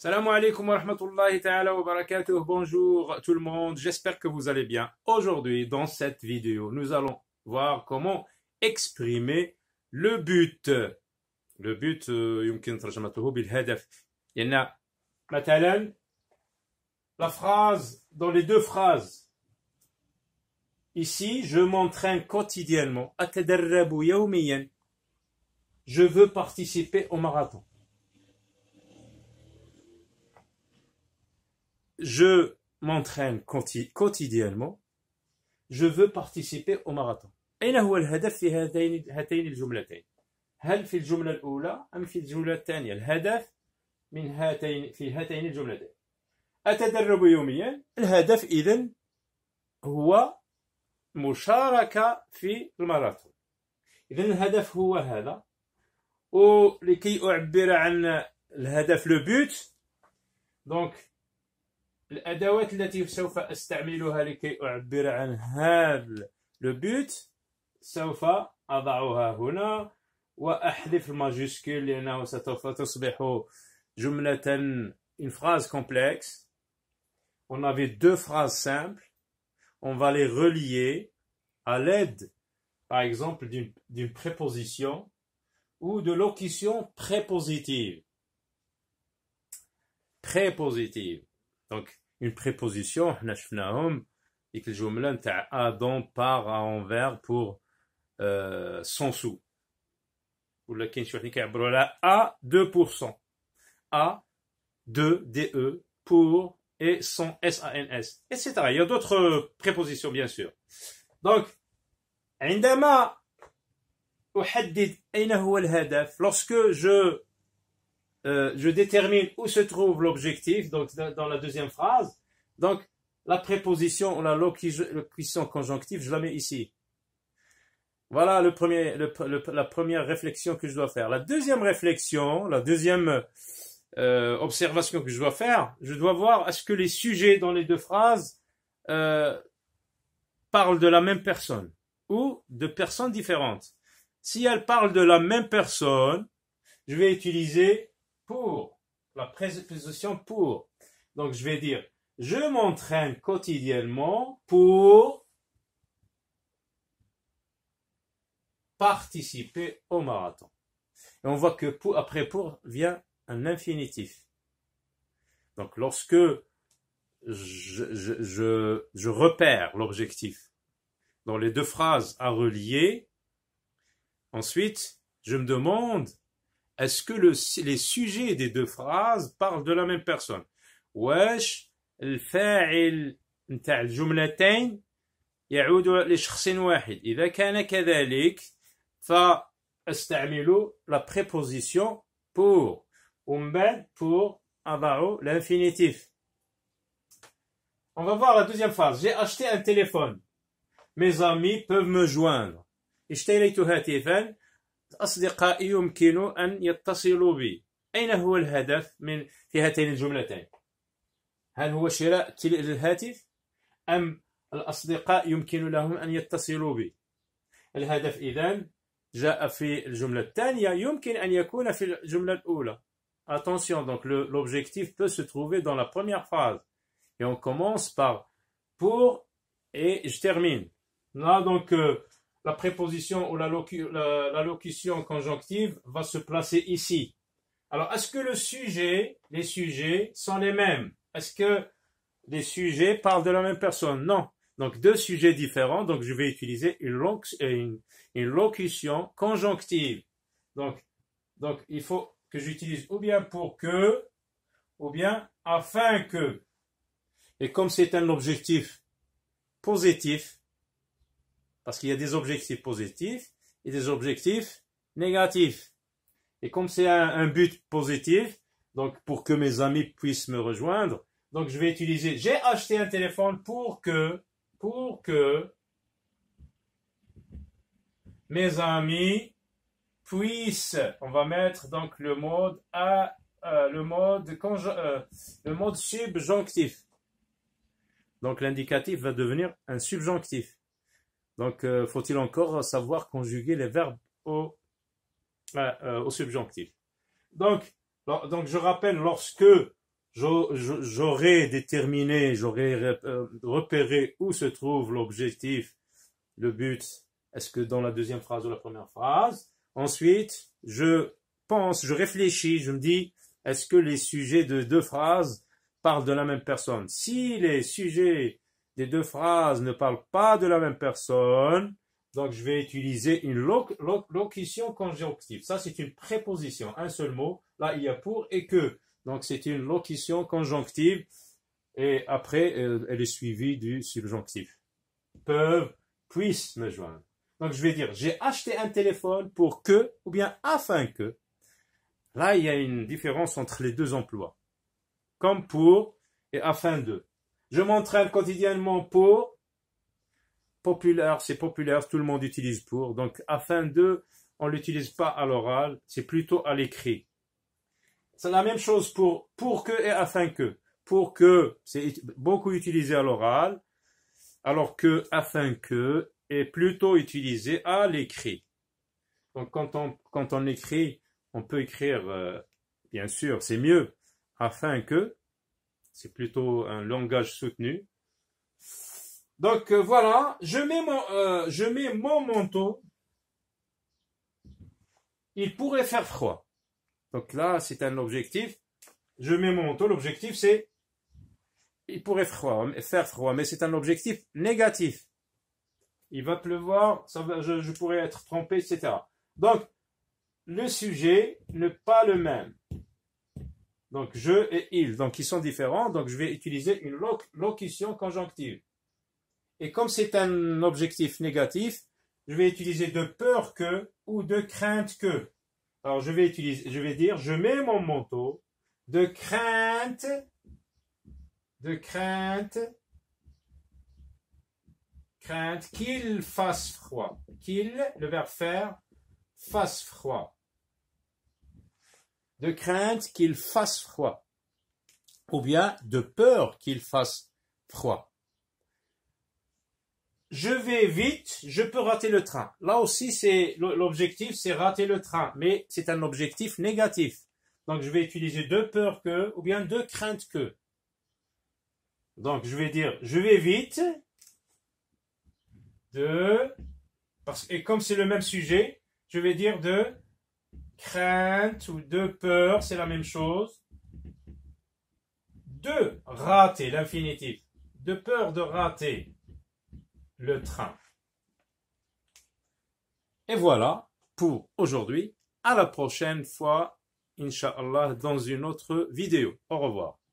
Salam alaikum wa rahmatullahi ta'ala wa barakatuh. Bonjour tout le monde, j'espère que vous allez bien. Aujourd'hui, dans cette vidéo, nous allons voir comment exprimer le but. Le but, euh, Il y en a, la phrase, dans les deux phrases. Ici, je m'entraîne quotidiennement. Je veux participer au marathon. je m'entraîne quotidiennement, je veux participer au marathon. أين هو الهدف في هذين هاتين الجملتين؟ هل في الجملة الأولى أم في الجملة الثانية؟ الهدف من هاتين في هاتين الجملتين. أتدرب يوميا. الهدف إذن هو مشاركة في الماراثون. إذن الهدف هو هذا. ولكي أعبر عن الهدف لو بوت دونك الأدوات التي سوف أستعملها لكي أعبر عن هذا البيت سوف أضعها هنا وأحذف الماجوسكول لأنه سوف تصبح جملة une phrase complexe. On avait deux phrases simples. On va les relier à l'aide, par exemple, d'une préposition ou de locution prépositive. Prépositive. Donc, une préposition, nashfnahum, et qu'il joue t'as Adam part à envers pour euh, 100 sous. Ou le à 2%. A, 2, DE, e pour, et sans s a n etc. Il y a d'autres prépositions, bien sûr. Donc, عندما أحدد أين هو الهدف lorsque je euh, je détermine où se trouve l'objectif, donc dans la deuxième phrase. Donc, la préposition, la locution conjonctive, je la mets ici. Voilà le premier, le, la première réflexion que je dois faire. La deuxième réflexion, la deuxième euh, observation que je dois faire, je dois voir est-ce que les sujets dans les deux phrases euh, parlent de la même personne ou de personnes différentes. Si elles parlent de la même personne, je vais utiliser pour, la préposition pour. Donc je vais dire, je m'entraîne quotidiennement pour participer au marathon. Et on voit que pour, après pour vient un infinitif. Donc lorsque je repère l'objectif dans les deux phrases à relier, ensuite je me demande est-ce que les sujets des deux phrases parlent de la même personne Ou est-ce que le fait de ces deux phrases parle d'une seule personne Si c'est ainsi, vous utilisez la préposition « pour ». Ou « ben » pour « avoir l'infinitif. On va voir la deuxième phrase. J'ai acheté un téléphone. Mes amis peuvent me joindre. J'ai acheté un téléphone. أصدقائي يمكن أن يتصلوا بي أين هو الهدف من في هاتين الجملتين هل هو شراء الهاتف أم الأصدقاء يمكن لهم أن يتصلوا بي الهدف إذن جاء في الجملة الثانية يمكن أن يكون في الجملة الأولى Attention, donc l'objectif peut se trouver dans la première phrase. Et on commence par pour et je termine. Là, donc, euh, la préposition ou la, locution conjonctive va se placer ici. Alors, est-ce que le sujet, les sujets sont les mêmes Est-ce que les sujets parlent de la même personne Non. Donc, deux sujets différents. Donc, je vais utiliser une, euh, locution conjonctive. donc, il faut que j'utilise ou bien pour que, ou bien afin que. Et comme c'est un objectif positif, parce qu'il y a des objectifs positifs et des objectifs négatifs. Et comme c'est un, but positif, donc pour que mes amis puissent me rejoindre, donc je vais utiliser, j'ai acheté un téléphone pour que, pour que mes amis puissent, on va mettre donc le mode à, euh, le mode euh, le mode subjonctif. Donc l'indicatif va devenir un subjonctif. Donc, euh, faut-il encore savoir conjuguer les verbes au, euh, euh, au subjonctif donc, donc, je rappelle, lorsque j'aurai déterminé, j'aurai repéré où se trouve l'objectif, le but, est-ce que dans la deuxième phrase ou la première phrase, ensuite, je pense, je réfléchis, je me dis, est-ce que les sujets de deux phrases parlent de la même personne Si les sujets les deux phrases ne parlent pas de la même personne, donc je vais utiliser une locution conjonctive. Ça, c'est une préposition, un seul mot. Là, il y a pour et que. Donc, c'est une locution conjonctive. Et après, elle, est suivie du subjonctif. Peuvent, puissent me joindre. Donc, je vais dire, j'ai acheté un téléphone pour que, ou bien afin que. Là, il y a une différence entre les deux emplois. Comme pour et afin de. Je m'entraîne quotidiennement pour populaire, c'est populaire, tout le monde utilise pour. Donc, afin de, on l'utilise pas à l'oral, c'est plutôt à l'écrit. C'est la même chose pour pour que et afin que. Pour que, c'est beaucoup utilisé à l'oral, alors que afin que est plutôt utilisé à l'écrit. Donc, quand on, quand on écrit, on peut écrire, euh, bien sûr, c'est mieux, afin que, c'est plutôt un langage soutenu. Donc euh, voilà, je mets, mon, euh, je mets mon manteau. Il pourrait faire froid. Donc là, c'est un objectif. Je mets mon manteau. L'objectif, c'est il pourrait froid, faire froid, mais c'est un objectif négatif. Il va pleuvoir, ça je, je pourrais être trompé, etc. Donc, le sujet n'est pas le même. Donc je et il, donc ils sont différents, donc je vais utiliser une locution conjonctive. Et comme c'est un objectif négatif, je vais utiliser de peur que ou de crainte que. Alors je vais utiliser, je vais dire, je mets mon manteau de crainte, de crainte, crainte qu'il fasse froid, qu'il, le verbe faire, fasse froid de crainte qu'il fasse froid, ou bien de peur qu'il fasse froid. Je vais vite, je peux rater le train. Là aussi, c'est l'objectif, c'est rater le train, mais c'est un objectif négatif. Donc, je vais utiliser de peur que, ou bien de crainte que. Donc, je vais dire, je vais vite, de, parce, et comme c'est le même sujet, je vais dire de crainte ou de peur, c'est la même chose. De rater, l'infinitif. De peur de rater le train. Et voilà pour aujourd'hui. À la prochaine fois, inshallah dans une autre vidéo. Au revoir.